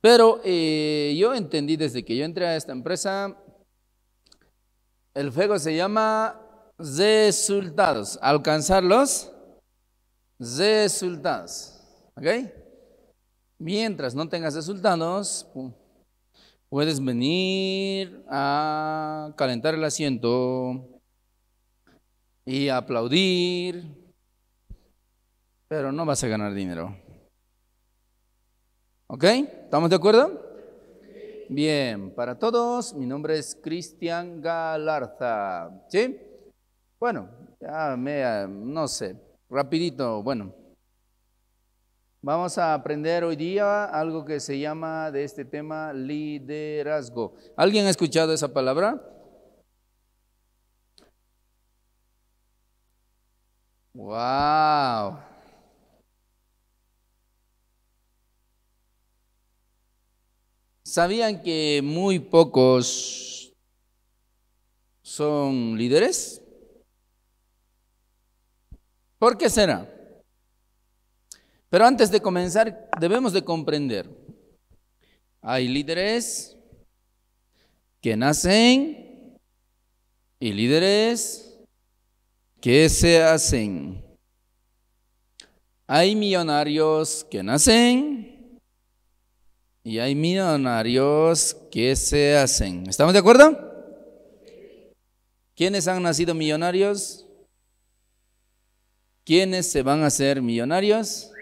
Pero eh, yo entendí desde que yo entré a esta empresa, el juego se llama resultados, alcanzar los resultados. ¿Ok? Mientras no tengas resultados, puedes venir a calentar el asiento y aplaudir, pero no vas a ganar dinero. ¿Ok? ¿Estamos de acuerdo? Bien, para todos, mi nombre es Cristian Galarza. ¿Sí? Bueno, ya me, no sé, rapidito, bueno. Vamos a aprender hoy día algo que se llama de este tema liderazgo. ¿Alguien ha escuchado esa palabra? ¡Wow! ¿Sabían que muy pocos son líderes? ¿Por qué será? Pero antes de comenzar, debemos de comprender. Hay líderes que nacen y líderes que se hacen. Hay millonarios que nacen y hay millonarios que se hacen. ¿Estamos de acuerdo? ¿Quiénes han nacido millonarios? ¿Quiénes se van a hacer millonarios?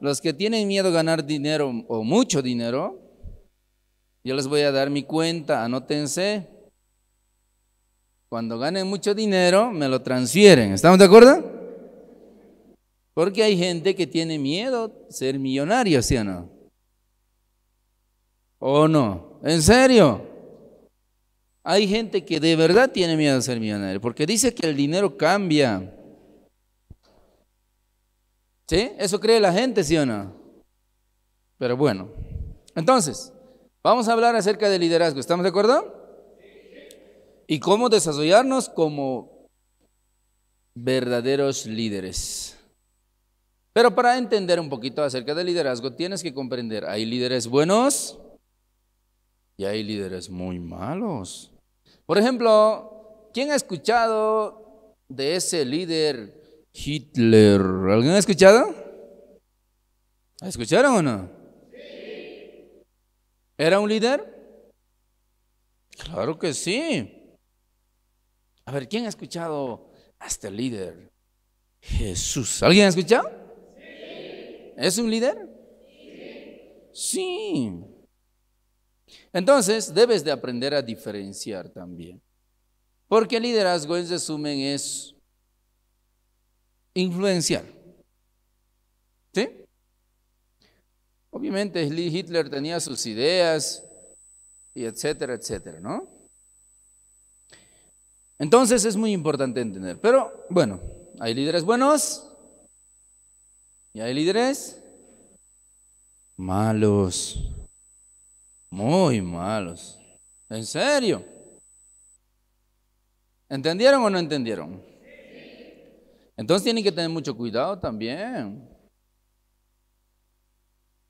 Los que tienen miedo a ganar dinero o mucho dinero, yo les voy a dar mi cuenta, anótense. Cuando ganen mucho dinero, me lo transfieren. ¿Estamos de acuerdo? Porque hay gente que tiene miedo a ser millonario, ¿sí o no? ¿O no? ¿En serio? Hay gente que de verdad tiene miedo a ser millonario, porque dice que el dinero cambia. ¿Sí? Eso cree la gente, ¿sí o no? Pero bueno, entonces, vamos a hablar acerca del liderazgo. ¿Estamos de acuerdo? Y cómo desarrollarnos como verdaderos líderes. Pero para entender un poquito acerca del liderazgo, tienes que comprender, hay líderes buenos y hay líderes muy malos. Por ejemplo, ¿quién ha escuchado de ese líder Hitler? ¿Alguien ha escuchado? ¿Escucharon o no? Sí. ¿Era un líder? Claro que sí. A ver, ¿quién ha escuchado a este líder? Jesús. ¿Alguien ha escuchado? Sí. ¿Es un líder? Sí. sí. Entonces, debes de aprender a diferenciar también. Porque el liderazgo, en resumen, es influenciar. ¿Sí? Obviamente Hitler tenía sus ideas y etcétera, etcétera, ¿no? Entonces es muy importante entender. Pero bueno, hay líderes buenos y hay líderes malos. Muy malos. ¿En serio? ¿Entendieron o no entendieron? Entonces tienen que tener mucho cuidado también.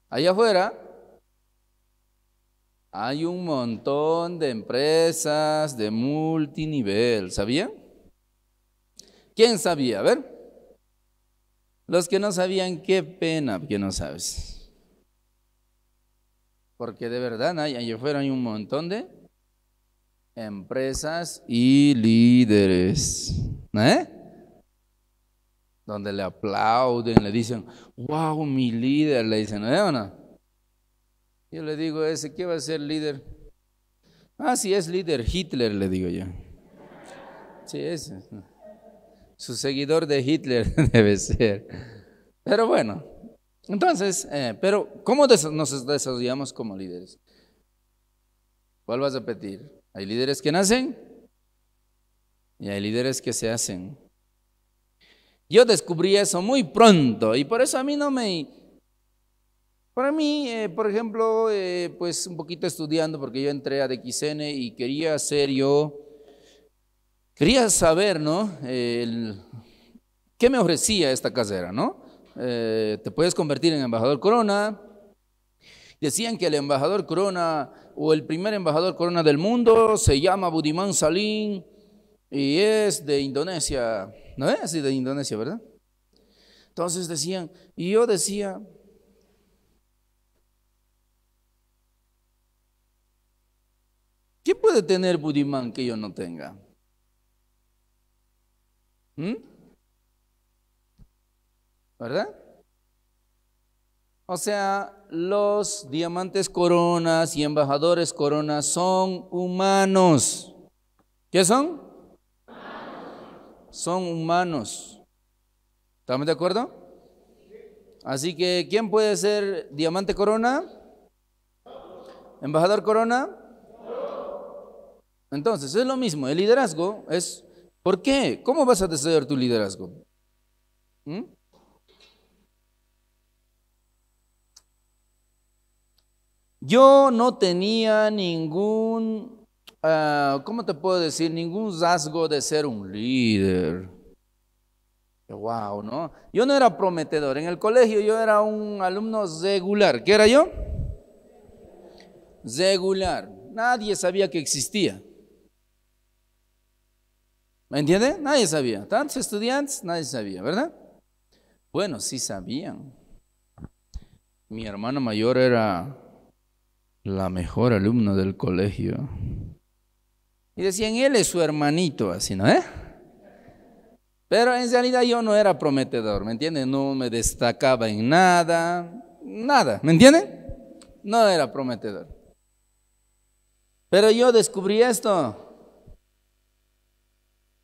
Allá afuera hay un montón de empresas de multinivel, ¿sabían? ¿Quién sabía? A ver. Los que no sabían, qué pena que no sabes. Porque de verdad, allá afuera hay un montón de empresas y líderes. ¿no? ¿eh? Donde le aplauden, le dicen, wow, mi líder, le dicen, ¿eh o no? Yo le digo ese, ¿qué va a ser líder? Ah, sí, es líder Hitler, le digo yo. Sí, ese. Su seguidor de Hitler debe ser. Pero bueno, entonces, eh, pero ¿cómo nos desarrollamos como líderes? ¿Cuál vas a repetir, hay líderes que nacen y hay líderes que se hacen. Yo descubrí eso muy pronto y por eso a mí no me... Para mí, eh, por ejemplo, eh, pues un poquito estudiando, porque yo entré a DXN y quería ser yo, quería saber, ¿no? El, ¿Qué me ofrecía esta casera, no? Eh, te puedes convertir en embajador corona. Decían que el embajador corona o el primer embajador corona del mundo se llama Budiman Salim y es de Indonesia. ¿No es así de Indonesia, verdad? Entonces decían, y yo decía, ¿qué puede tener Budimán que yo no tenga? ¿Mm? ¿Verdad? O sea, los diamantes coronas y embajadores coronas son humanos. ¿Qué son? Son humanos. ¿Estamos de acuerdo? Así que, ¿quién puede ser diamante corona? ¿Embajador corona? Entonces, es lo mismo. El liderazgo es... ¿Por qué? ¿Cómo vas a desarrollar tu liderazgo? ¿Mm? Yo no tenía ningún, ah, ¿cómo te puedo decir? Ningún rasgo de ser un líder. Wow, ¿no? Yo no era prometedor. En el colegio yo era un alumno regular. ¿Qué era yo? Regular. Nadie sabía que existía. ¿Me entiende? Nadie sabía. Tantos estudiantes, nadie sabía, ¿verdad? Bueno, sí sabían. Mi hermano mayor era la mejor alumna del colegio. Y decían, él es su hermanito, así, ¿no? ¿Eh? Pero en realidad yo no era prometedor, ¿me entienden? No me destacaba en nada, nada, ¿me entienden? No era prometedor. Pero yo descubrí esto.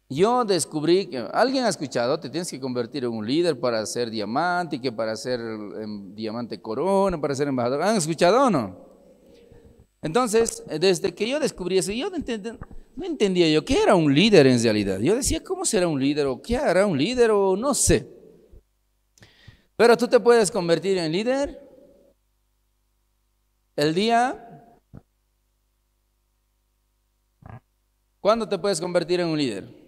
Yo descubrí que alguien ha escuchado, te tienes que convertir en un líder para ser diamante, que para ser em, diamante corona, para ser embajador. ¿Han escuchado o no? Entonces, desde que yo descubrí eso, yo no entendía, yo qué era un líder en realidad. Yo decía, ¿cómo será un líder? ¿O qué hará un líder? ¿O no sé? Pero tú te puedes convertir en líder el día... ¿Cuándo te puedes convertir en un líder?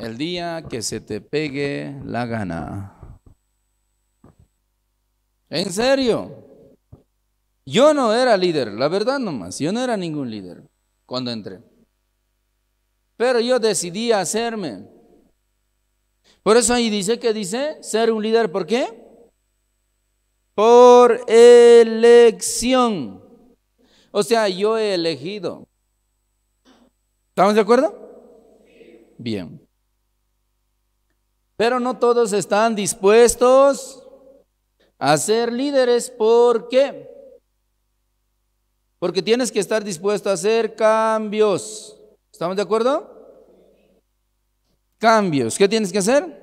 el día que se te pegue la gana. En serio. Yo no era líder, la verdad nomás, yo no era ningún líder cuando entré. Pero yo decidí hacerme. Por eso ahí dice que dice ser un líder, ¿por qué? Por elección. O sea, yo he elegido. ¿Estamos de acuerdo? Bien. Pero no todos están dispuestos a ser líderes. ¿Por qué? Porque tienes que estar dispuesto a hacer cambios. ¿Estamos de acuerdo? Cambios. ¿Qué tienes que hacer?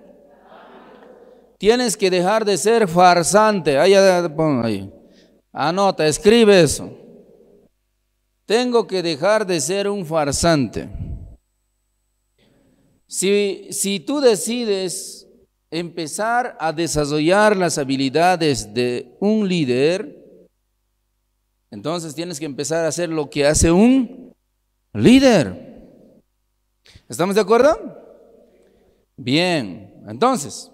Tienes que dejar de ser farsante. Ahí, ahí. Anota, escribe eso. Tengo que dejar de ser un farsante. Si, tú decides empezar a desarrollar las habilidades de un líder, entonces tienes que empezar a hacer lo que hace un líder. ¿Estamos de acuerdo? Bien, entonces,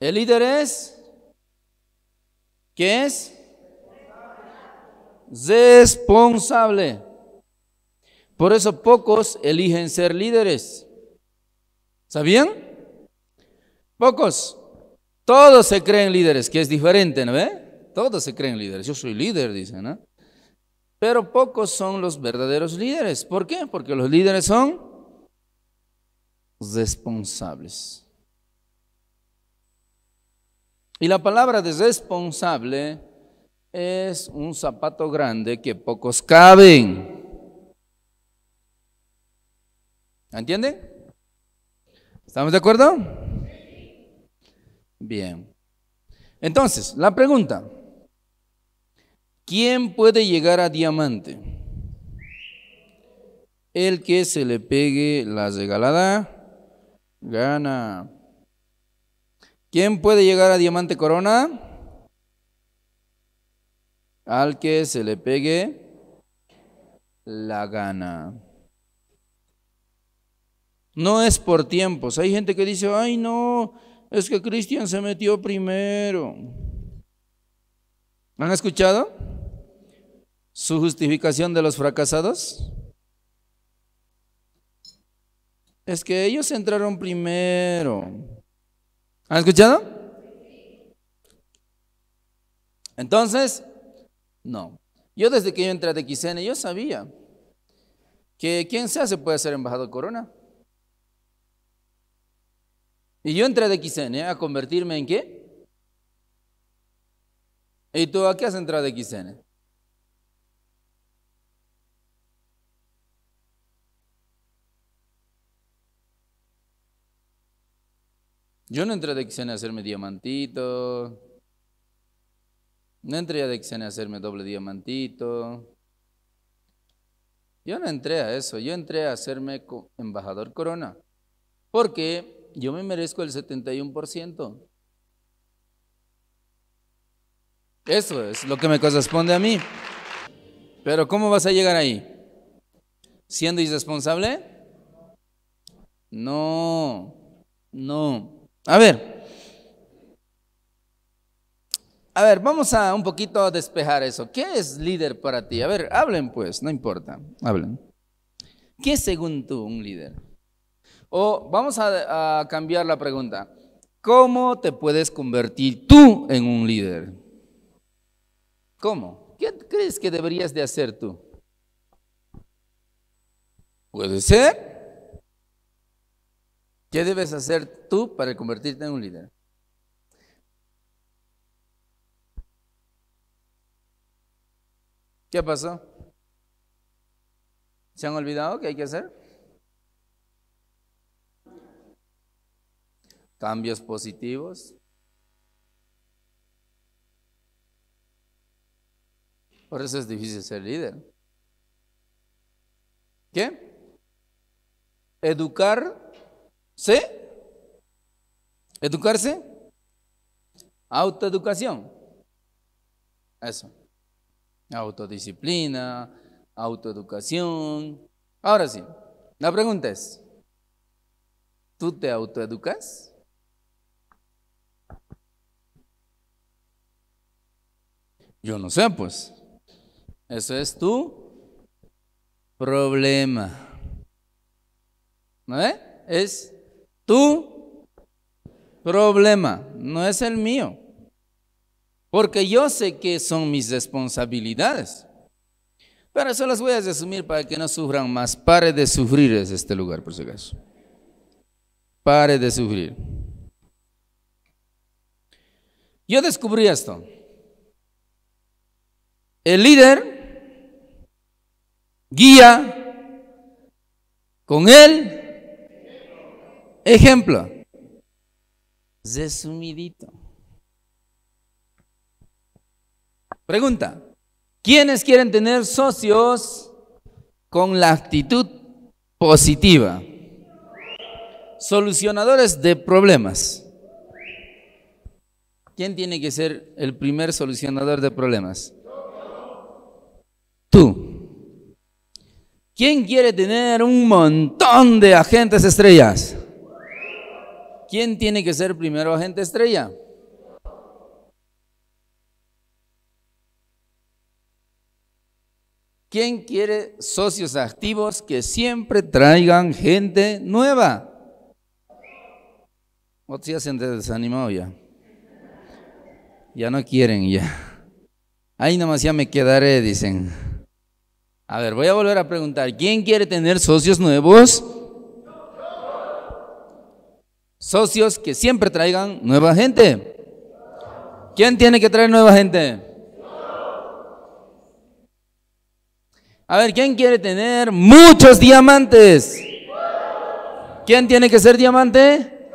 el líder es, ¿qué es? Responsable. Por eso pocos eligen ser líderes. ¿Sabían? Pocos. Todos se creen líderes, que es diferente, ¿no ve? Todos se creen líderes. Yo soy líder, dicen, ¿no? Pero pocos son los verdaderos líderes. ¿Por qué? Porque los líderes son responsables. Y la palabra de responsable es un zapato grande que pocos caben. ¿Entiende? ¿Estamos de acuerdo? Bien. Entonces, la pregunta. ¿Quién puede llegar a diamante? El que se le pegue la regalada gana. ¿Quién puede llegar a diamante corona? Al que se le pegue la gana. No es por tiempos. Hay gente que dice, ay no, es que Cristian se metió primero. ¿Han escuchado? Su justificación de los fracasados. Es que ellos entraron primero. ¿Han escuchado? Entonces, no. Yo desde que yo entré de TXN, yo sabía que quien sea se puede ser embajador corona. Y yo entré de XN ¿eh? a convertirme en qué? ¿Y tú a qué has entrado de XN? Yo no entré de XN a hacerme diamantito. No entré de XN a hacerme doble diamantito. Yo no entré a eso, yo entré a hacerme embajador corona. Porque yo me merezco el 71%. Eso es lo que me corresponde a mí. Pero ¿cómo vas a llegar ahí? ¿Siendo irresponsable? No, no. A ver. A ver, vamos a un poquito a despejar eso. ¿Qué es líder para ti? A ver, hablen pues, no importa, hablen. ¿Qué es según tú un líder? O vamos a, cambiar la pregunta. ¿Cómo te puedes convertir tú en un líder? ¿Cómo? ¿Qué crees que deberías de hacer tú? ¿Puede ser? ¿Qué debes hacer tú para convertirte en un líder? ¿Qué pasó? ¿Se han olvidado qué hay que hacer? cambios positivos. Por eso es difícil ser líder. ¿Qué? Educarse. Educarse. Autoeducación. Eso. Autodisciplina, autoeducación. Ahora sí, la pregunta es, ¿tú te autoeducas? Yo no sé, pues. Eso es tu problema. ¿No Es tu problema, no es el mío. Porque yo sé que son mis responsabilidades. Pero eso las voy a resumir para que no sufran más. Pare de sufrir desde este lugar, por si acaso. Pare de sufrir. Yo descubrí esto. El líder guía con él ejemplo. Resumidito. Pregunta. ¿Quiénes quieren tener socios con la actitud positiva? Solucionadores de problemas. ¿Quién tiene que ser el primer solucionador de problemas? tú. ¿Quién quiere tener un montón de agentes estrellas? ¿Quién tiene que ser primero agente estrella? ¿Quién quiere socios activos que siempre traigan gente nueva? ¿O ya se han desanimado ya. Ya no quieren ya. Ahí nomás ya me quedaré, dicen. A ver, voy a volver a preguntar, ¿quién quiere tener socios nuevos? Socios que siempre traigan nueva gente. ¿Quién tiene que traer nueva gente? A ver, ¿quién quiere tener muchos diamantes? ¿Quién tiene que ser diamante?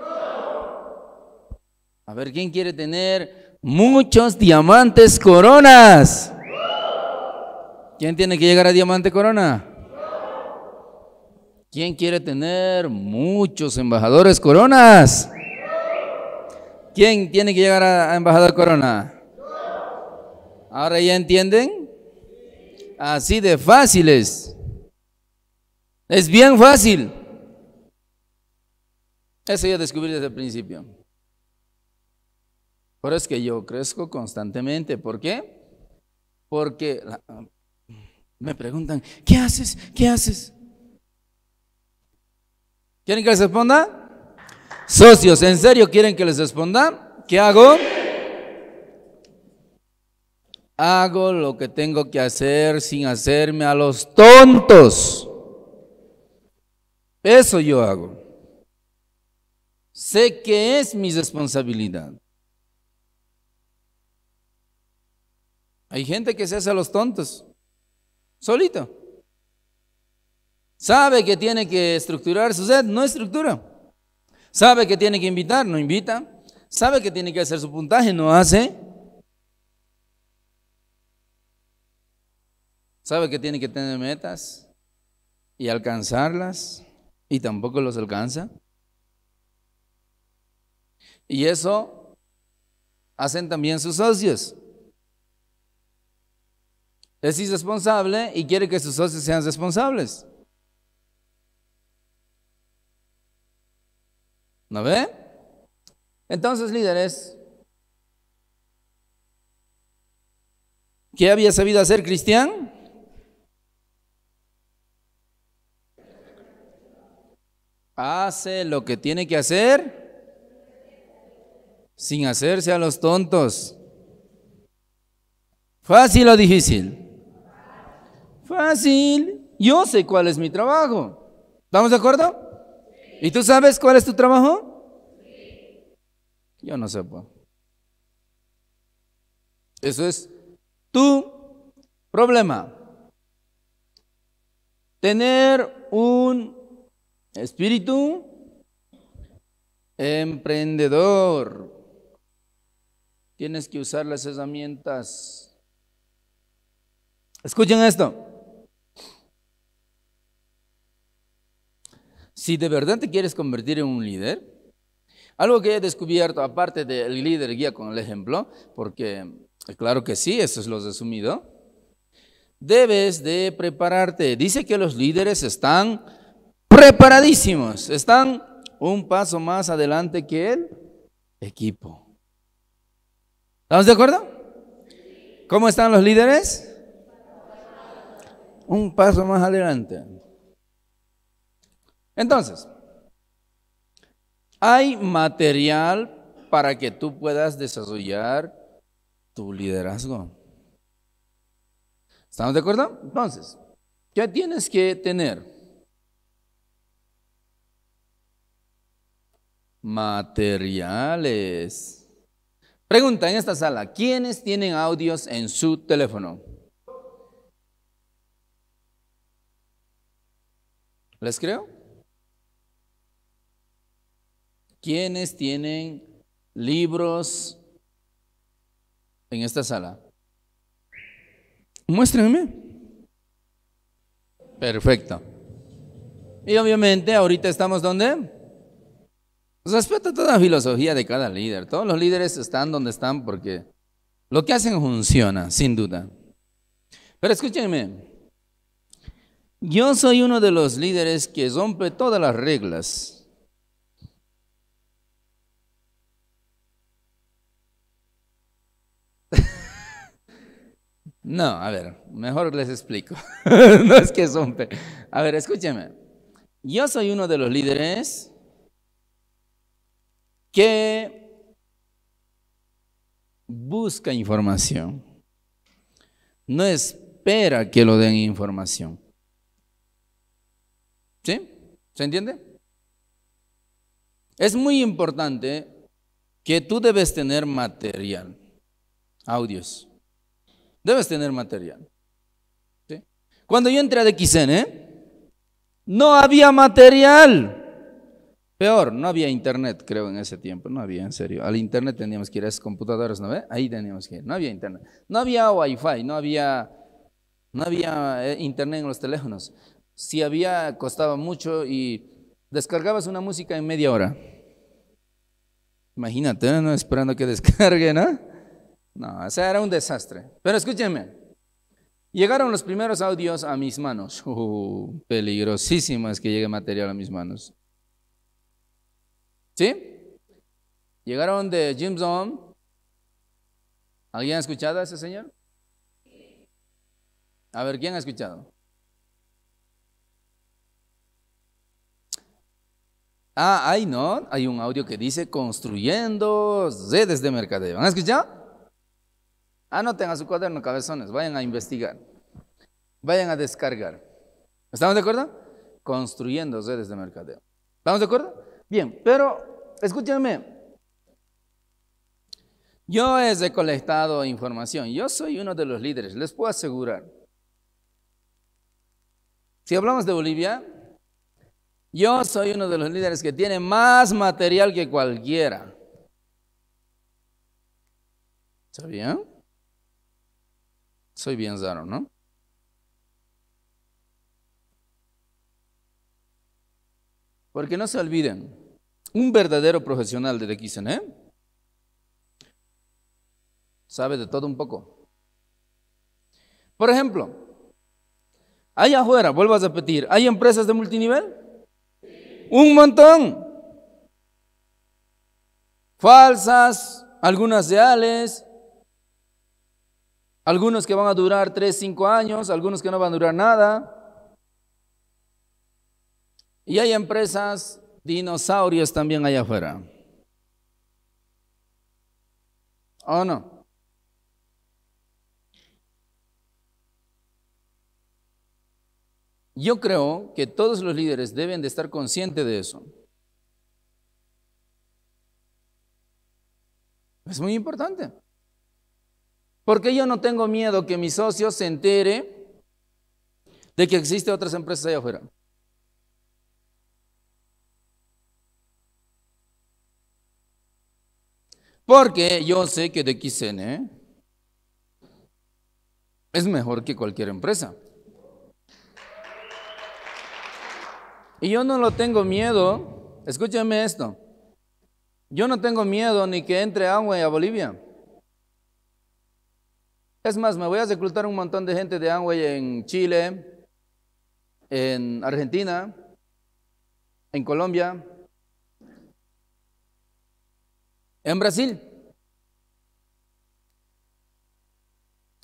A ver, ¿quién quiere tener muchos diamantes coronas? ¿Quién tiene que llegar a diamante corona? ¿Quién quiere tener muchos embajadores coronas? ¿Quién tiene que llegar a, embajador corona? ¿Ahora ya entienden? Así de fácil es. Es bien fácil. Eso ya descubrí desde el principio. Pero es que yo crezco constantemente. ¿Por qué? Porque me preguntan, ¿qué haces? ¿Qué haces? ¿Quieren que les responda? Socios, ¿en serio quieren que les responda? ¿Qué hago? Hago lo que tengo que hacer sin hacerme a los tontos. Eso yo hago. Sé que es mi responsabilidad. Hay gente que se hace a los tontos. Solito. Sabe que tiene que estructurar su sed, no estructura. Sabe que tiene que invitar, no invita. Sabe que tiene que hacer su puntaje, no hace. Sabe que tiene que tener metas y alcanzarlas y tampoco los alcanza. Y eso hacen también sus socios es irresponsable y quiere que sus socios sean responsables. ¿No ve? Entonces, líderes, ¿qué había sabido hacer Cristian? Hace lo que tiene que hacer sin hacerse a los tontos. ¿Fácil o difícil? Fácil. Yo sé cuál es mi trabajo. ¿Estamos de acuerdo? ¿Y tú sabes cuál es tu trabajo? Yo no sé. Pues. Eso es tu problema. Tener un espíritu emprendedor. Tienes que usar las herramientas. Escuchen esto. Si de verdad te quieres convertir en un líder, algo que he descubierto, aparte del líder guía con el ejemplo, porque claro que sí, eso es lo resumido, debes de prepararte. Dice que los líderes están preparadísimos, están un paso más adelante que el equipo. ¿Estamos de acuerdo? ¿Cómo están los líderes? Un paso más adelante. Entonces, hay material para que tú puedas desarrollar tu liderazgo. ¿Estamos de acuerdo? Entonces, ¿qué tienes que tener? Materiales. Pregunta en esta sala, ¿quiénes tienen audios en su teléfono? ¿Les creo? ¿Quiénes tienen libros en esta sala? Muéstrenme. Perfecto. Y obviamente ahorita estamos donde? Pues, Respeto toda la filosofía de cada líder. Todos los líderes están donde están porque lo que hacen funciona, sin duda. Pero escúchenme, yo soy uno de los líderes que rompe todas las reglas No, a ver, mejor les explico. no es que son... A ver, escúcheme. Yo soy uno de los líderes que busca información. No espera que lo den información. ¿Sí? ¿Se entiende? Es muy importante que tú debes tener material, audios, Debes tener material. Cuando yo entré a DXN, ¿eh? no había material. Peor, no había internet, creo, en ese tiempo. No había, en serio. Al internet teníamos que ir a esas computadoras, ¿no ve? Ahí teníamos que ir. No había internet. No había wifi, no había, no había eh, internet en los teléfonos. Si había, costaba mucho y descargabas una música en media hora. Imagínate, ¿eh? ¿no? Esperando que descargue, ¿no? ¿ah? No, sea, era un desastre. Pero escúchenme, llegaron los primeros audios a mis manos. Uh, peligrosísimas que llegue material a mis manos. ¿Sí? Llegaron de Jim Zone. ¿Alguien ha escuchado a ese señor? A ver, ¿quién ha escuchado? Ah, hay no, hay un audio que dice construyendo sedes de mercadeo. ¿Han escuchado? Anoten a su cuaderno, cabezones, vayan a investigar, vayan a descargar. ¿Estamos de acuerdo? Construyendo redes de mercadeo. ¿Estamos de acuerdo? Bien, pero escúchenme. Yo he recolectado información, yo soy uno de los líderes, les puedo asegurar. Si hablamos de Bolivia, yo soy uno de los líderes que tiene más material que cualquiera. ¿Está bien? Soy bien raro, ¿no? Porque no se olviden, un verdadero profesional de XNE sabe de todo un poco. Por ejemplo, allá afuera, vuelvo a repetir, ¿hay empresas de multinivel? Un montón. Falsas, algunas reales, algunos que van a durar 3, 5 años, algunos que no van a durar nada. Y hay empresas dinosaurios también allá afuera. ¿O no? Yo creo que todos los líderes deben de estar conscientes de eso. Es muy importante. Porque yo no tengo miedo que mi socio se entere de que existen otras empresas allá afuera. Porque yo sé que de ¿eh? es mejor que cualquier empresa. Y yo no lo tengo miedo, escúchame esto, yo no tengo miedo ni que entre agua a Bolivia. Es más, me voy a reclutar un montón de gente de Amway en Chile, en Argentina, en Colombia, en Brasil.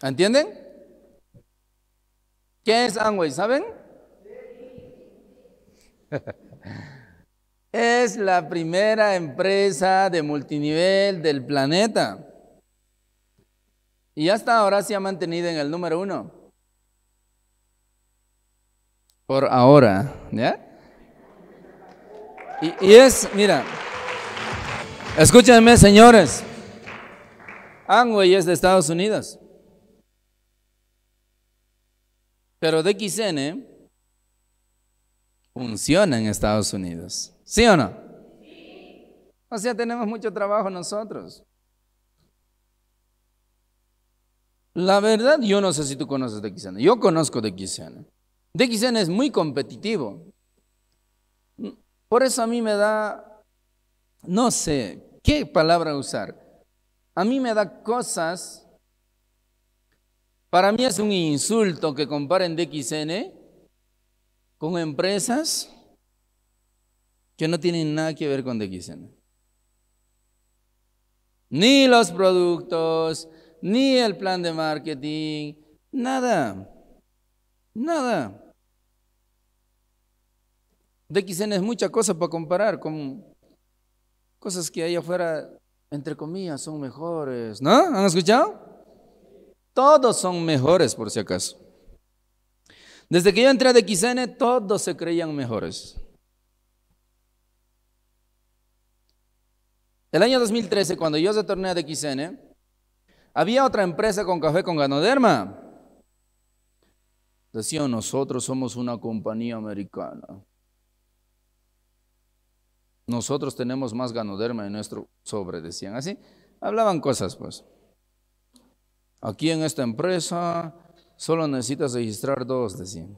¿Entienden? ¿Qué es Amway? ¿Saben? es la primera empresa de multinivel del planeta. Y hasta ahora se ha mantenido en el número uno. Por ahora, ¿ya? Y, es, mira, escúchenme señores, Amway es de Estados Unidos. Pero DXN funciona en Estados Unidos. ¿Sí o no? Sí. O sea, tenemos mucho trabajo nosotros. La verdad, yo no sé si tú conoces DXN. Yo conozco DXN. DXN es muy competitivo. Por eso a mí me da, no sé qué palabra usar. A mí me da cosas. Para mí es un insulto que comparen DXN con empresas que no tienen nada que ver con DXN. Ni los productos, ni el plan de marketing, nada, nada. De DXN es mucha cosa para comparar con cosas que allá afuera, entre comillas, son mejores, ¿no? ¿Han escuchado? Todos son mejores, por si acaso. Desde que yo entré a DXN, todos se creían mejores. El año 2013, cuando yo se torné a DXN, había otra empresa con café con ganoderma. Decían, nosotros somos una compañía americana. Nosotros tenemos más ganoderma en nuestro sobre, decían así. Hablaban cosas, pues. Aquí en esta empresa solo necesitas registrar dos, decían.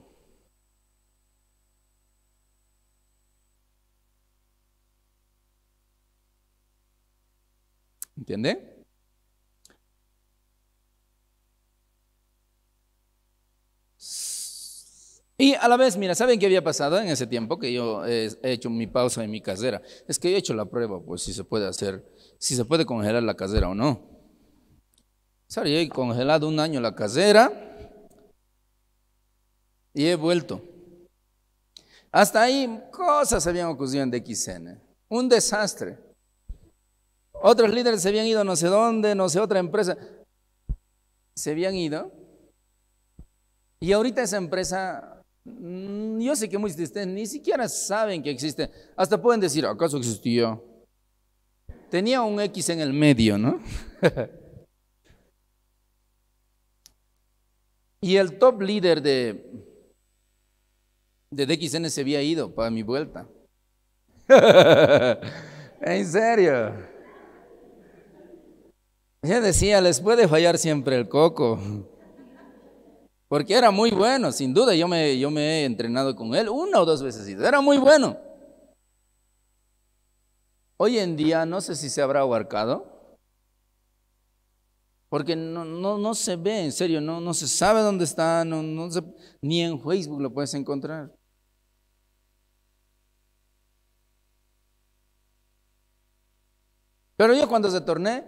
¿Entiende? Y a la vez, mira, ¿saben qué había pasado en ese tiempo que yo he hecho mi pausa en mi casera? Es que yo he hecho la prueba, pues si se puede hacer, si se puede congelar la casera o no. ¿Sabes? Yo he congelado un año la casera y he vuelto. Hasta ahí cosas habían ocurrido en DXN. Un desastre. Otros líderes se habían ido no sé dónde, no sé otra empresa. Se habían ido. Y ahorita esa empresa Mm, yo sé que muchos de ustedes ni siquiera saben que existe. Hasta pueden decir, ¿acaso existió? Tenía un X en el medio, ¿no? y el top líder de, de DXN se había ido para mi vuelta. en serio. Yo decía, les puede fallar siempre el coco porque era muy bueno, sin duda, yo me, yo me he entrenado con él una o dos veces, era muy bueno. Hoy en día no sé si se habrá abarcado, porque no, no, se ve, en serio, no, no se sabe dónde está, ni en Facebook lo puedes encontrar. Pero yo cuando se torné,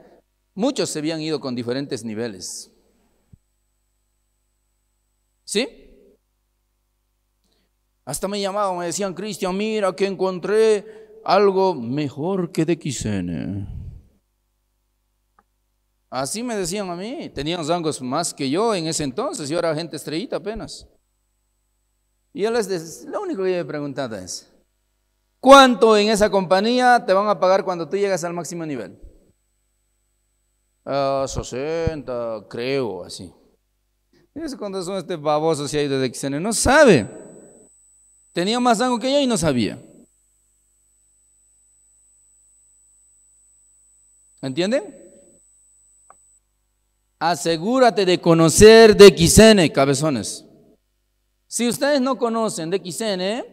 muchos se habían ido con diferentes niveles. ¿Sí? Hasta me llamaban, me decían, Cristian, mira que encontré algo mejor que de Quisene. Así me decían a mí, tenían zangos más que yo en ese entonces, yo era gente estrellita apenas. Y yo les decía, lo único que yo he es, ¿cuánto en esa compañía te van a pagar cuando tú llegas al máximo nivel? 60, ah, creo, así. Es cuando son este babosos y hay de XN, no sabe. Tenía más algo que yo y no sabía. ¿Entienden? Asegúrate de conocer de XN, cabezones. Si ustedes no conocen de XN,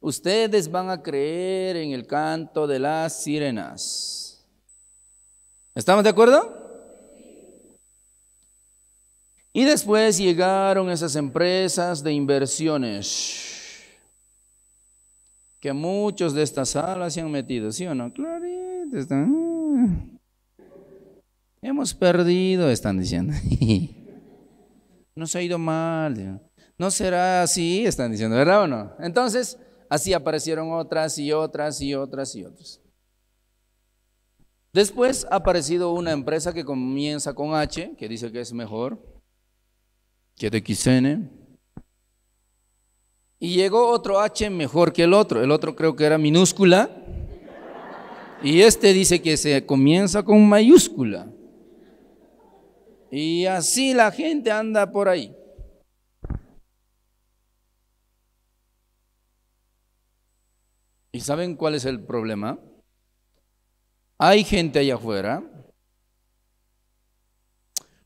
ustedes van a creer en el canto de las sirenas. ¿Estamos de acuerdo? Y después llegaron esas empresas de inversiones, que muchos de estas salas se han metido, ¿sí o no? Claro, están... Eh. Hemos perdido, están diciendo. No se ha ido mal. No será así, están diciendo, ¿verdad o no? Entonces, así aparecieron otras y otras y otras y otras. Después ha aparecido una empresa que comienza con H, que dice que es mejor de XN Y llegó otro H mejor que el otro. El otro creo que era minúscula. Y este dice que se comienza con mayúscula. Y así la gente anda por ahí. ¿Y saben cuál es el problema? Hay gente allá afuera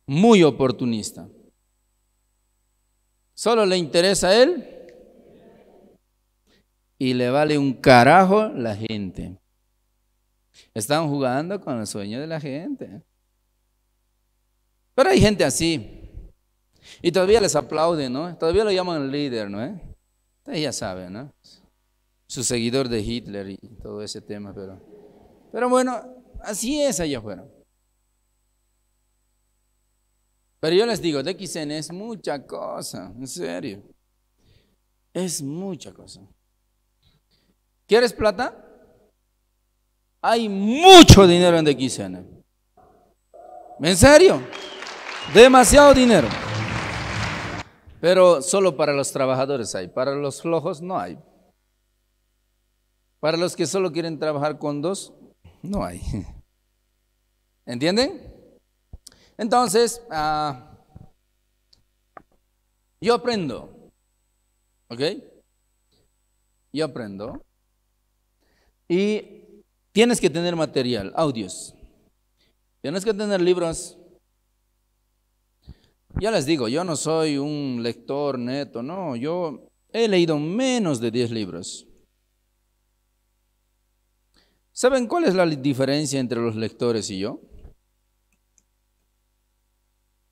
muy oportunista. Solo le interesa a él y le vale un carajo la gente. Están jugando con el sueño de la gente. Pero hay gente así. Y todavía les aplauden, ¿no? Todavía lo llaman líder, ¿no? Eh? Ustedes ya saben, ¿no? Su seguidor de Hitler y todo ese tema, pero... Pero bueno, así es allá afuera. Pero yo les digo, DXN es mucha cosa, en serio. Es mucha cosa. ¿Quieres plata? Hay mucho dinero en DXN. ¿En serio? Demasiado dinero. Pero solo para los trabajadores hay, para los flojos no hay. Para los que solo quieren trabajar con dos, no hay. ¿Entienden? Entonces, ah, yo aprendo. ¿Ok? Yo aprendo. Y tienes que tener material, audios. Tienes que tener libros. Ya les digo, yo no soy un lector neto, no, yo he leído menos de 10 libros. ¿Saben cuál es la diferencia entre los lectores y yo?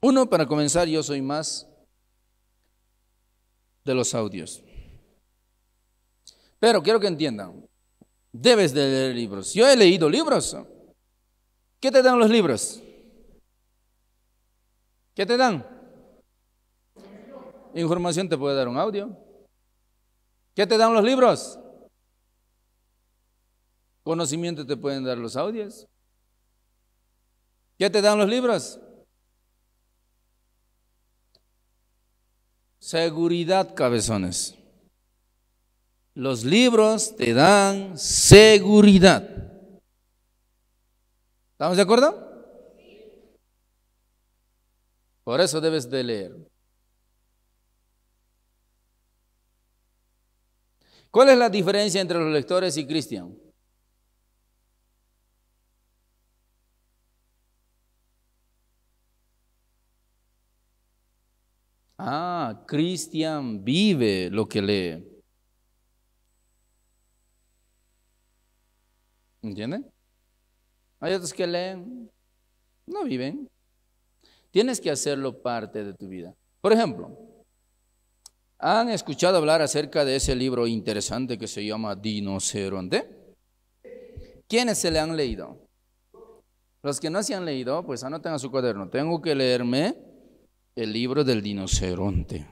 Uno, para comenzar, yo soy más de los audios. Pero quiero que entiendan, debes de leer libros. Yo he leído libros. ¿Qué te dan los libros? ¿Qué te dan? Información te puede dar un audio. ¿Qué te dan los libros? Conocimiento te pueden dar los audios. ¿Qué te dan los libros? Seguridad, cabezones. Los libros te dan seguridad. ¿Estamos de acuerdo? Por eso debes de leer. ¿Cuál es la diferencia entre los lectores y Cristian? Cristian vive lo que lee. ¿Entienden? Hay otros que leen, no viven. Tienes que hacerlo parte de tu vida. Por ejemplo, ¿han escuchado hablar acerca de ese libro interesante que se llama Dinoceronte? ¿Quiénes se le han leído? Los que no se han leído, pues anoten a su cuaderno. Tengo que leerme el libro del dinoceronte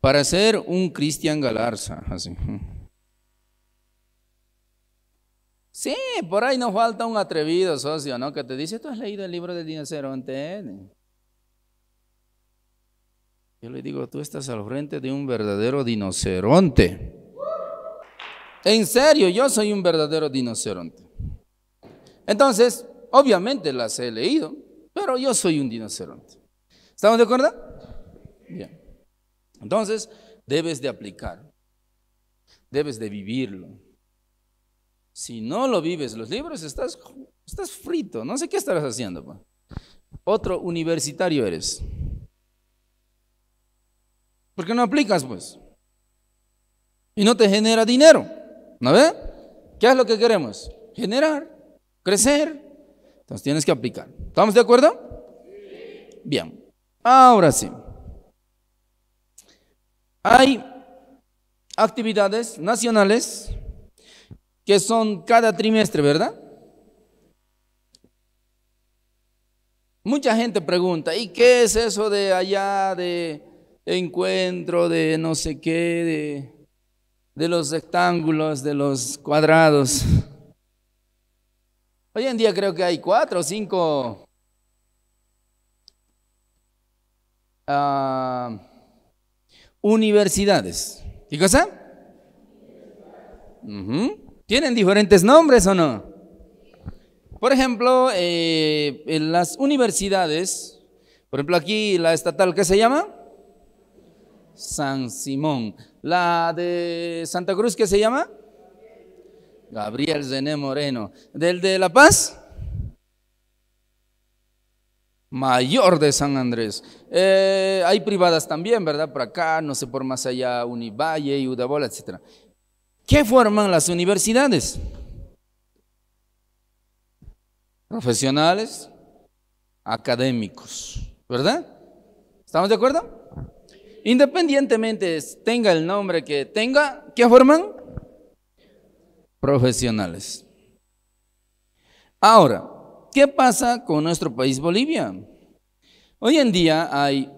para ser un Cristian Galarza, así. Sí, por ahí nos falta un atrevido socio, ¿no? Que te dice, tú has leído el libro del dinoceronte? Yo le digo, tú estás al frente de un verdadero dinoceronte. En serio, yo soy un verdadero dinoceronte. Entonces, obviamente las he leído, pero yo soy un dinoceronte. ¿Estamos de acuerdo? Bien. Entonces, debes de aplicar, debes de vivirlo. Si no lo vives los libros, estás, estás frito, no sé qué estarás haciendo. Otro universitario eres. ¿Por qué no aplicas, pues? Y no te genera dinero, ¿no ve? ¿Qué es lo que queremos? Generar, crecer. Entonces tienes que aplicar. ¿Estamos de acuerdo? Bien. Ahora sí. Hay actividades nacionales que son cada trimestre, ¿verdad? Mucha gente pregunta, ¿y qué es eso de allá, de encuentro, de no sé qué, de, los rectángulos, de los cuadrados? Hoy en día creo que hay cuatro o cinco Ah universidades. ¿Qué cosa? ¿Tienen diferentes nombres o no? Por ejemplo, eh, en las universidades, por ejemplo aquí la estatal, ¿qué se llama? San Simón. La de Santa Cruz, ¿qué se llama? Gabriel Zené Moreno. ¿Del de La Paz? Mayor de San Andrés. Eh, hay privadas también, ¿verdad? Por acá, no sé por más allá, Univalle, Udabola, etc. ¿Qué forman las universidades? Profesionales, académicos, ¿verdad? ¿Estamos de acuerdo? Independientemente tenga el nombre que tenga, ¿qué forman? Profesionales. Ahora, ¿Qué pasa con nuestro país Bolivia? Hoy en día hay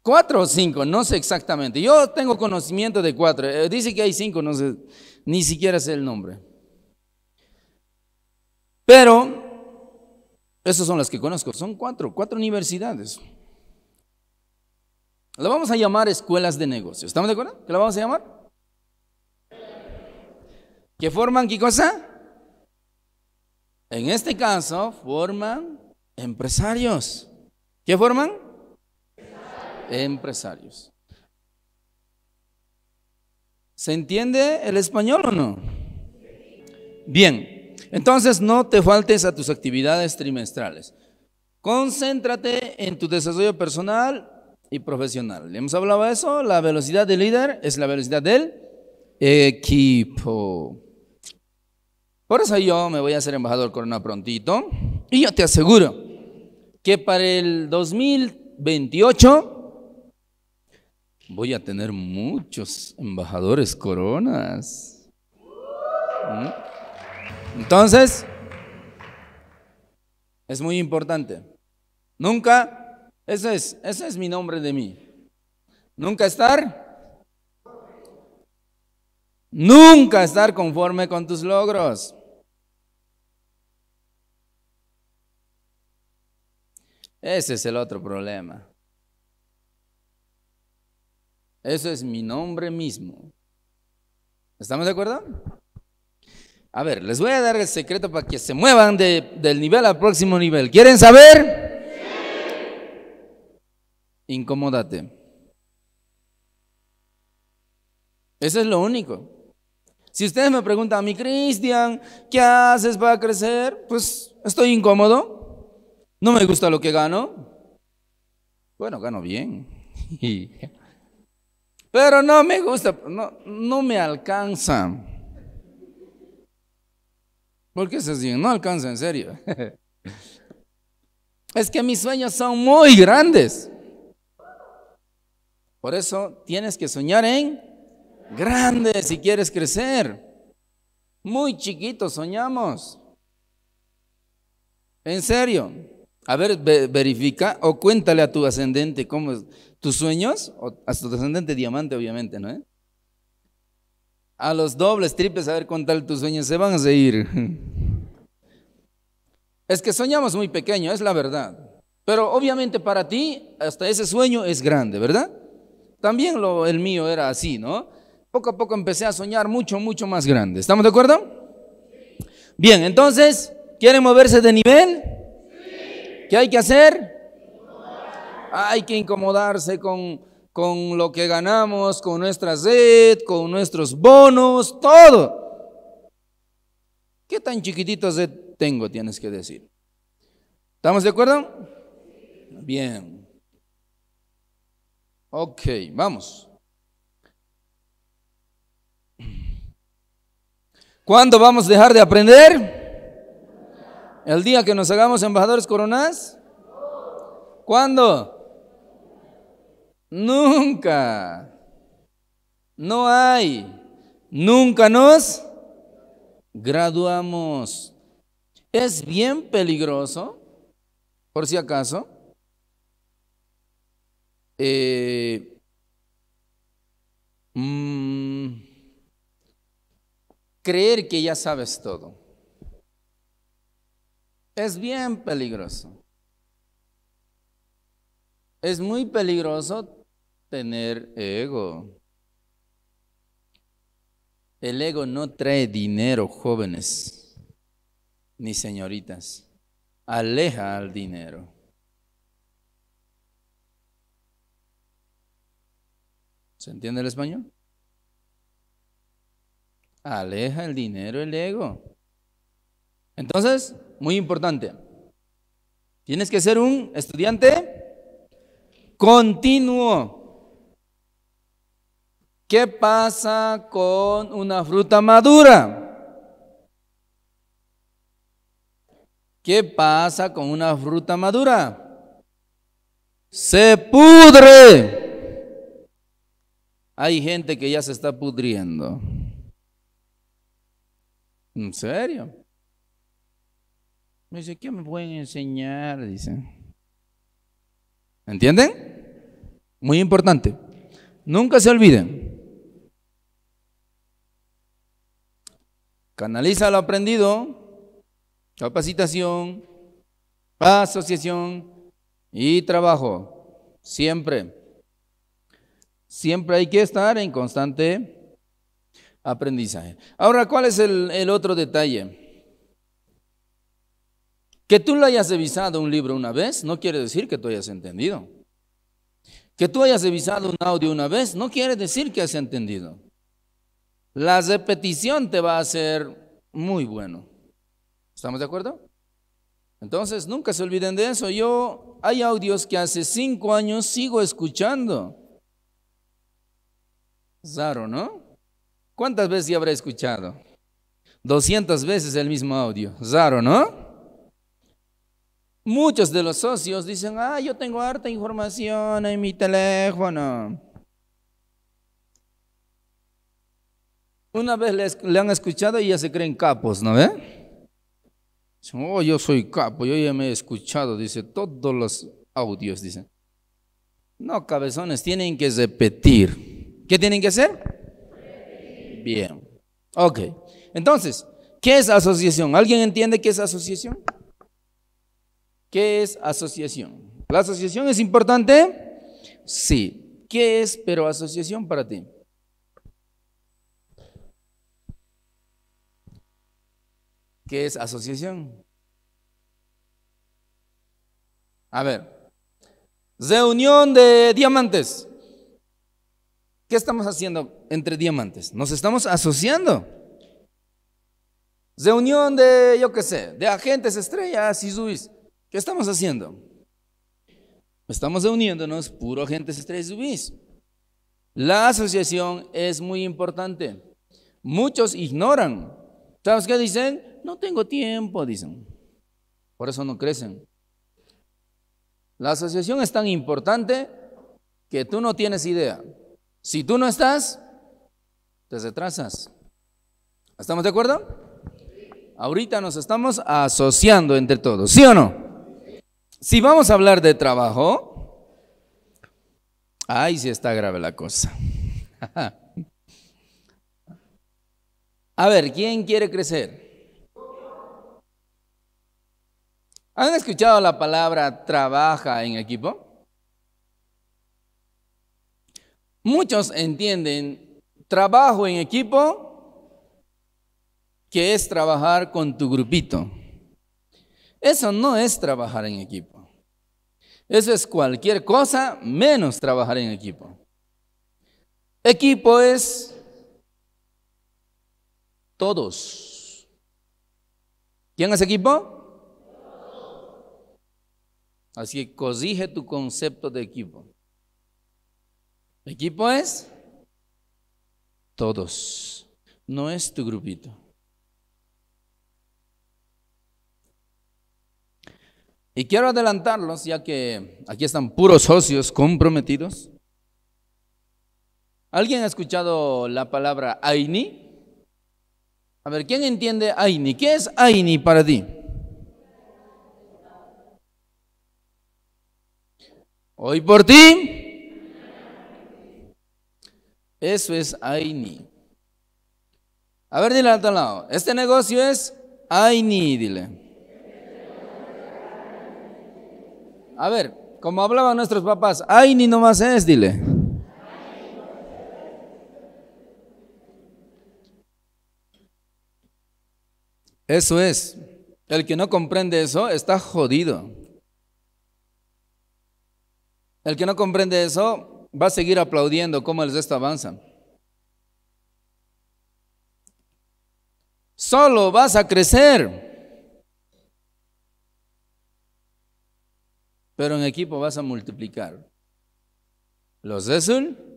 cuatro o cinco, no sé exactamente. Yo tengo conocimiento de cuatro. Eh, dice que hay cinco, no sé, ni siquiera sé el nombre. Pero esas son las que conozco. Son cuatro, cuatro universidades. La vamos a llamar escuelas de negocios. ¿Estamos de acuerdo? ¿Qué la vamos a llamar? ¿Qué forman qué cosa? En este caso, forman empresarios. ¿Qué forman? Empresarios. ¿Se entiende el español o no? Bien, entonces no te faltes a tus actividades trimestrales. Concéntrate en tu desarrollo personal y profesional. Le hemos hablado de eso. La velocidad del líder es la velocidad del equipo. Por eso yo me voy a hacer embajador corona prontito. Y yo te aseguro que para el 2028 voy a tener muchos embajadores coronas. ¿Mm? Entonces, es muy importante. Nunca, ese es, ese es mi nombre de mí. Nunca estar, nunca estar conforme con tus logros. Ese es el otro problema. Eso es mi nombre mismo. ¿Estamos de acuerdo? A ver, les voy a dar el secreto para que se muevan del nivel al próximo nivel. ¿Quieren saber? Sí. Incomódate. Eso es lo único. Si ustedes me preguntan a mí, Cristian, ¿qué haces para crecer? Pues estoy incómodo. No me gusta lo que gano. Bueno, gano bien. Pero no me gusta, no, me alcanza. Porque se dicen no alcanza en serio. Es que mis sueños son muy grandes. Por eso tienes que soñar en grande si quieres crecer. Muy chiquitos soñamos. En serio. A ver, verifica o cuéntale a tu ascendente cómo tus sueños, a tu ascendente diamante, obviamente, ¿no? Eh? A los dobles, triples, a ver, contar tus sueños, se van a seguir. Es que soñamos muy pequeño, es la verdad. Pero obviamente para ti, hasta ese sueño es grande, ¿verdad? También lo, el mío era así, ¿no? Poco a poco empecé a soñar mucho, mucho más grande. ¿Estamos de acuerdo? Bien, entonces, ¿quieren moverse de nivel? ¿Qué hay que hacer? Hay que incomodarse con, lo que ganamos, con nuestra sed, con nuestros bonos, todo. ¿Qué tan chiquititos tengo? Tienes que decir. ¿Estamos de acuerdo? Bien. Ok, vamos. ¿Cuándo vamos a dejar de aprender? ¿El día que nos hagamos embajadores coronas? ¿Cuándo? Nunca. No hay. Nunca nos graduamos. Es bien peligroso, por si acaso. Eh, mm, creer que ya sabes todo. Es bien peligroso. Es muy peligroso tener ego. El ego no trae dinero, jóvenes, ni señoritas. Aleja al dinero. ¿Se entiende el español? Aleja el dinero, el ego. Entonces, muy importante. Tienes que ser un estudiante continuo. ¿Qué pasa con una fruta madura? ¿Qué pasa con una fruta madura? Se pudre. Hay gente que ya se está pudriendo. ¿En serio? Me dice, ¿qué me pueden enseñar? Dice. ¿Entienden? Muy importante. Nunca se olviden. Canaliza lo aprendido, capacitación, asociación y trabajo. Siempre. Siempre hay que estar en constante aprendizaje. Ahora, ¿cuál es el, el otro detalle? Que tú lo hayas revisado un libro una vez no quiere decir que tú hayas entendido. Que tú hayas revisado un audio una vez no quiere decir que has entendido. La repetición te va a ser muy bueno. ¿Estamos de acuerdo? Entonces, nunca se olviden de eso. Yo, hay audios que hace cinco años sigo escuchando. Raro, ¿no? ¿Cuántas veces ya habré escuchado? 200 veces el mismo audio. Raro, ¿no? Muchos de los socios dicen, ah, yo tengo harta información en mi teléfono. Una vez le han escuchado y ya se creen capos, ¿no ve? oh, yo soy capo, yo ya me he escuchado, dice, todos los audios, dicen. No, cabezones, tienen que repetir. ¿Qué tienen que hacer? Bien. Ok. Entonces, ¿qué es asociación? ¿Alguien entiende qué es asociación? ¿Qué es asociación? ¿La asociación es importante? Sí. ¿Qué es pero asociación para ti? ¿Qué es asociación? A ver, reunión de diamantes. ¿Qué estamos haciendo entre diamantes? Nos estamos asociando. Reunión de, yo qué sé, de agentes estrellas y subis. ¿Qué estamos haciendo? Estamos reuniéndonos, puro agentes y UBIs. La asociación es muy importante. Muchos ignoran. ¿Sabes qué dicen? No tengo tiempo, dicen. Por eso no crecen. La asociación es tan importante que tú no tienes idea. Si tú no estás, te retrasas. ¿Estamos de acuerdo? Ahorita nos estamos asociando entre todos, ¿sí o no? Si vamos a hablar de trabajo, ay, sí está grave la cosa. A ver, ¿quién quiere crecer? ¿Han escuchado la palabra trabaja en equipo? Muchos entienden trabajo en equipo que es trabajar con tu grupito. Eso no es trabajar en equipo. Eso es cualquier cosa menos trabajar en equipo. Equipo es todos. ¿Quién es equipo? Así que cosige tu concepto de equipo. Equipo es todos, no es tu grupito. Y quiero adelantarlos, ya que aquí están puros socios comprometidos. ¿Alguien ha escuchado la palabra Aini? A ver, ¿quién entiende Aini? ¿Qué es Aini para ti? Hoy por ti. Eso es Aini. A ver, dile al otro lado. Este negocio es Aini, dile. A ver, como hablaban nuestros papás, ay, ni nomás es, dile. Eso es. El que no comprende eso está jodido. El que no comprende eso va a seguir aplaudiendo cómo el resto avanza. Solo vas a crecer. pero en equipo vas a multiplicar los resultados.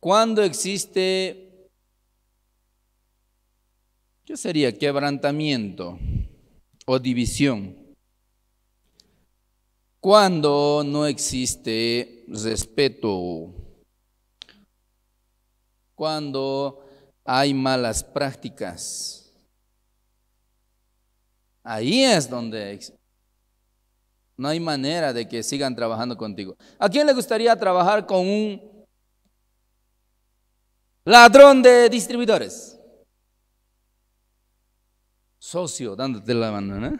Cuando existe, yo sería quebrantamiento o división. Cuando no existe respeto. Cuando hay malas prácticas Ahí es donde no hay manera de que sigan trabajando contigo. ¿A quién le gustaría trabajar con un ladrón de distribuidores? Socio, dándote la mano,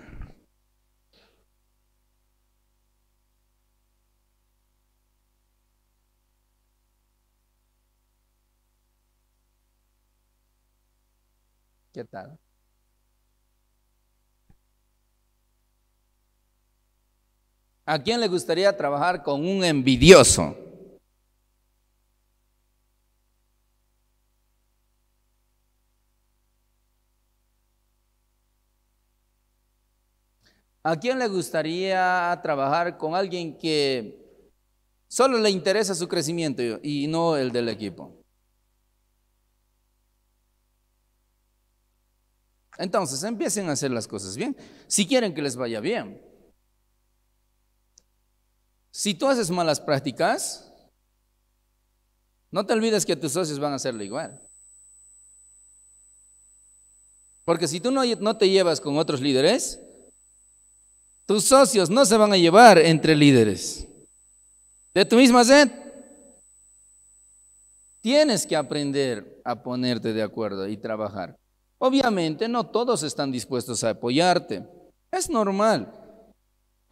¿Qué tal? ¿A quién le gustaría trabajar con un envidioso? ¿A quién le gustaría trabajar con alguien que solo le interesa su crecimiento y no el del equipo? Entonces, empiecen a hacer las cosas bien, si quieren que les vaya bien. Si tú haces malas prácticas, no te olvides que tus socios van a hacerlo igual. Porque si tú no, no te llevas con otros líderes, tus socios no se van a llevar entre líderes. De tu misma sed, tienes que aprender a ponerte de acuerdo y trabajar. Obviamente no todos están dispuestos a apoyarte. Es normal.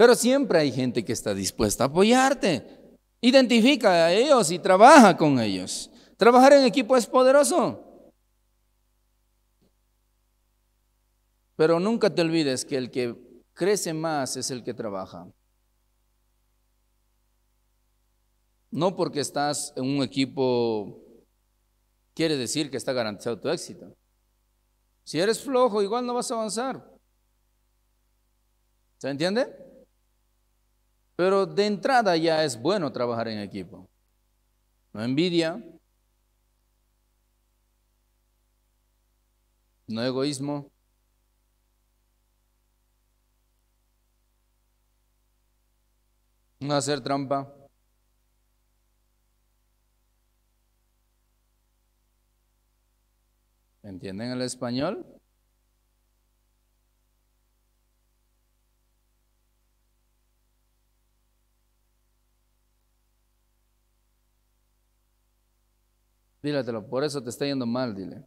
Pero siempre hay gente que está dispuesta a apoyarte. Identifica a ellos y trabaja con ellos. Trabajar en equipo es poderoso. Pero nunca te olvides que el que crece más es el que trabaja. No porque estás en un equipo quiere decir que está garantizado tu éxito. Si eres flojo, igual no vas a avanzar. ¿Se entiende? Pero de entrada ya es bueno trabajar en equipo. No envidia, no egoísmo. No hacer trampa. ¿Entienden el español? Dílatelo, por eso te está yendo mal, dile.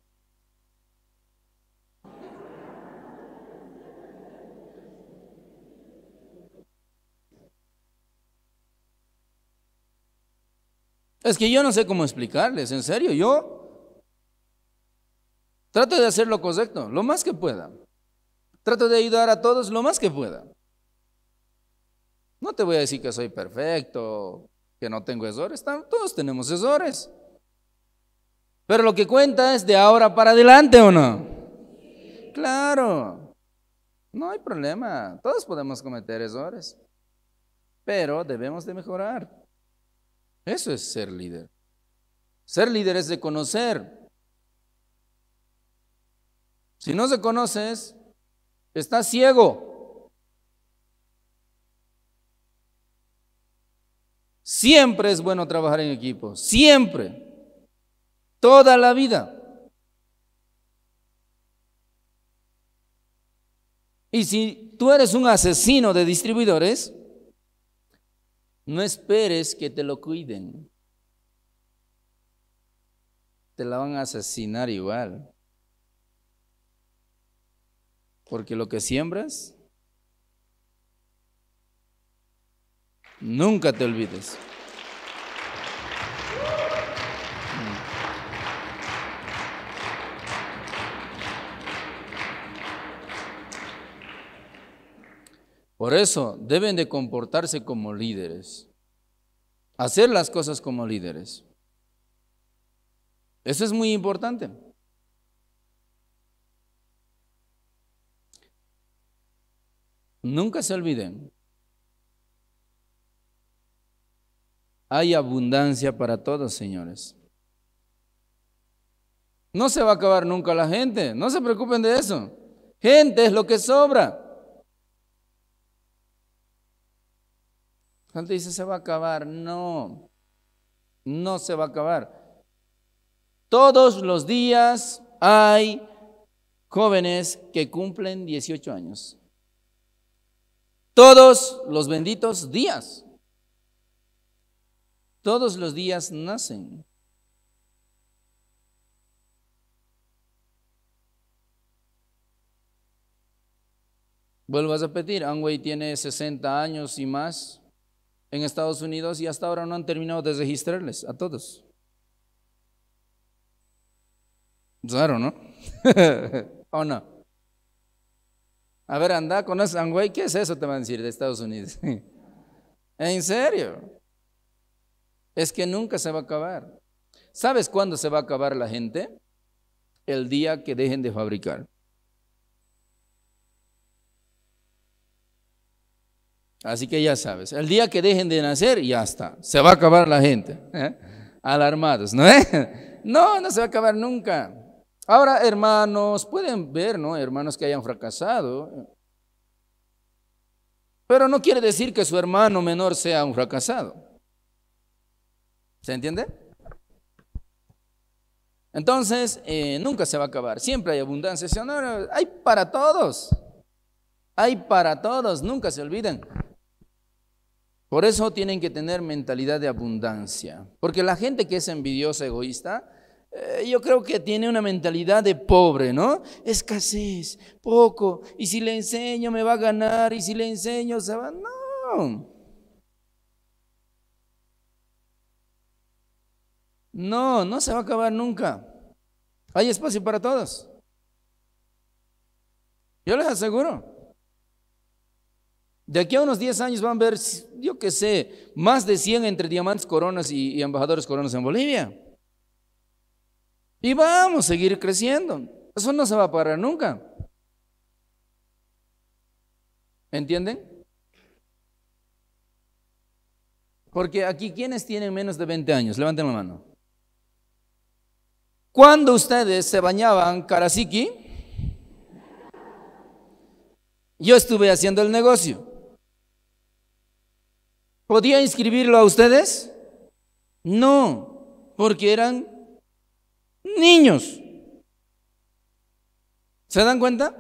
Es que yo no sé cómo explicarles, en serio, yo trato de hacer lo correcto, lo más que pueda. Trato de ayudar a todos lo más que pueda. No te voy a decir que soy perfecto, que no tengo errores, todos tenemos errores. Pero lo que cuenta es de ahora para adelante o no. Claro. No hay problema. Todos podemos cometer errores. Pero debemos de mejorar. Eso es ser líder. Ser líder es de conocer. Si no se conoces, estás ciego. Siempre es bueno trabajar en equipo. Siempre toda la vida. Y si tú eres un asesino de distribuidores, no esperes que te lo cuiden. Te la van a asesinar igual. Porque lo que siembras, nunca te olvides. Por eso deben de comportarse como líderes, hacer las cosas como líderes. Eso es muy importante. Nunca se olviden, hay abundancia para todos, señores. No se va a acabar nunca la gente, no se preocupen de eso. Gente es lo que sobra. Santo dice, se va a acabar. No, no se va a acabar. Todos los días hay jóvenes que cumplen 18 años. Todos los benditos días. Todos los días nacen. Vuelvo a repetir, Angway tiene 60 años y más en Estados Unidos y hasta ahora no han terminado de registrarles a todos. Claro, ¿no? ¿O no? A ver, anda, con güey, ¿qué es eso? Te van a decir de Estados Unidos. ¿En serio? Es que nunca se va a acabar. ¿Sabes cuándo se va a acabar la gente? El día que dejen de fabricar. Así que ya sabes, el día que dejen de nacer, ya está. Se va a acabar la gente. ¿eh? Alarmados, ¿no? Eh? No, no se va a acabar nunca. Ahora, hermanos, pueden ver, ¿no? Hermanos que hayan fracasado. Pero no quiere decir que su hermano menor sea un fracasado. ¿Se entiende? Entonces, eh, nunca se va a acabar. Siempre hay abundancia. Hay para todos. Hay para todos. Nunca se olviden. Por eso tienen que tener mentalidad de abundancia. Porque la gente que es envidiosa, egoísta, eh, yo creo que tiene una mentalidad de pobre, ¿no? Escasez, poco. Y si le enseño me va a ganar. Y si le enseño se va. No. No, no se va a acabar nunca. Hay espacio para todos. Yo les aseguro. De aquí a unos 10 años van a ver, yo qué sé, más de 100 entre diamantes coronas y, embajadores coronas en Bolivia. Y vamos a seguir creciendo. Eso no se va a parar nunca. ¿Entienden? Porque aquí, ¿quiénes tienen menos de 20 años? Levanten la mano. Cuando ustedes se bañaban Karasiki? Yo estuve haciendo el negocio. ¿Podía inscribirlo a ustedes? No, porque eran niños. ¿Se dan cuenta?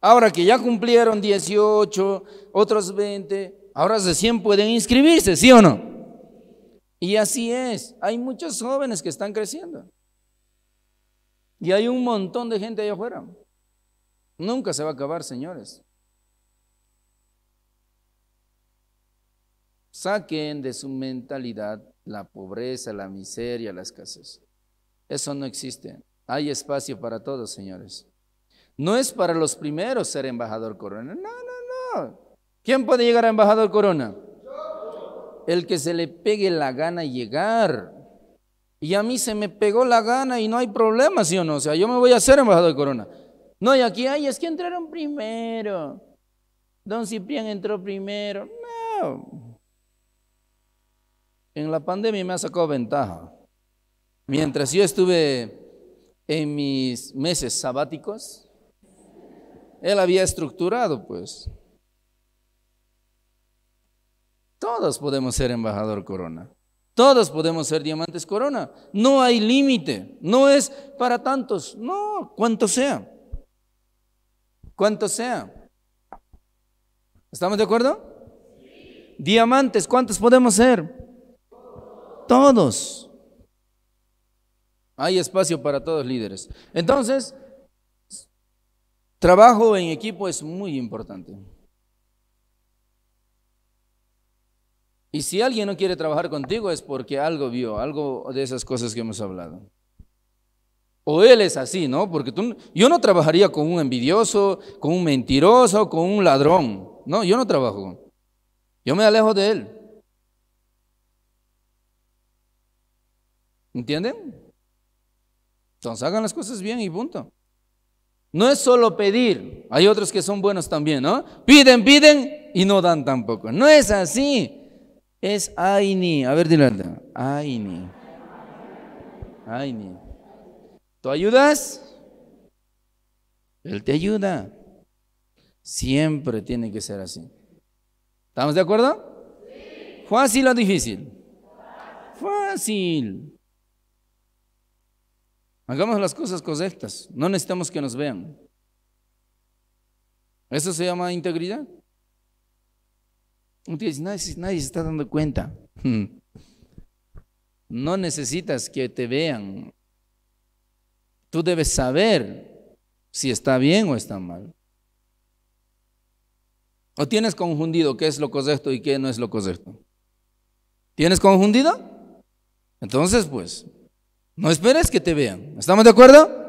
Ahora que ya cumplieron 18, otros 20, ahora 100 pueden inscribirse, ¿sí o no? Y así es, hay muchos jóvenes que están creciendo. Y hay un montón de gente allá afuera. Nunca se va a acabar, señores. Saquen de su mentalidad la pobreza, la miseria, la escasez. Eso no existe. Hay espacio para todos, señores. No es para los primeros ser embajador corona. No, no, no. ¿Quién puede llegar a embajador corona? El que se le pegue la gana llegar. Y a mí se me pegó la gana y no hay problema, ¿sí o no? O sea, yo me voy a ser embajador corona. No, y aquí, hay es que entraron primero. Don Ciprián entró primero. No en la pandemia me ha sacado ventaja. Mientras yo estuve en mis meses sabáticos, él había estructurado, pues. Todos podemos ser embajador corona. Todos podemos ser diamantes corona. No hay límite. No es para tantos. No, cuanto sea. Cuanto sea. ¿Estamos de acuerdo? Diamantes, ¿cuántos podemos ser? todos. Hay espacio para todos líderes. Entonces, trabajo en equipo es muy importante. Y si alguien no quiere trabajar contigo es porque algo vio, algo de esas cosas que hemos hablado. O él es así, ¿no? Porque tú, yo no trabajaría con un envidioso, con un mentiroso, con un ladrón. No, yo no trabajo. Yo me alejo de él. ¿Entienden? Entonces hagan las cosas bien y punto. No es solo pedir, hay otros que son buenos también, ¿no? Piden, piden y no dan tampoco. No es así. Es Aini. A ver, dile Aini. Aini. ¿Tú ayudas? Él te ayuda. Siempre tiene que ser así. ¿Estamos de acuerdo? Sí. ¿Fácil o difícil? Fácil. Hagamos las cosas correctas, no necesitamos que nos vean. Eso se llama integridad. nadie, nadie se está dando cuenta. No necesitas que te vean. Tú debes saber si está bien o está mal. ¿O tienes confundido qué es lo correcto y qué no es lo correcto? ¿Tienes confundido? Entonces, pues, no esperes que te vean. ¿Estamos de acuerdo?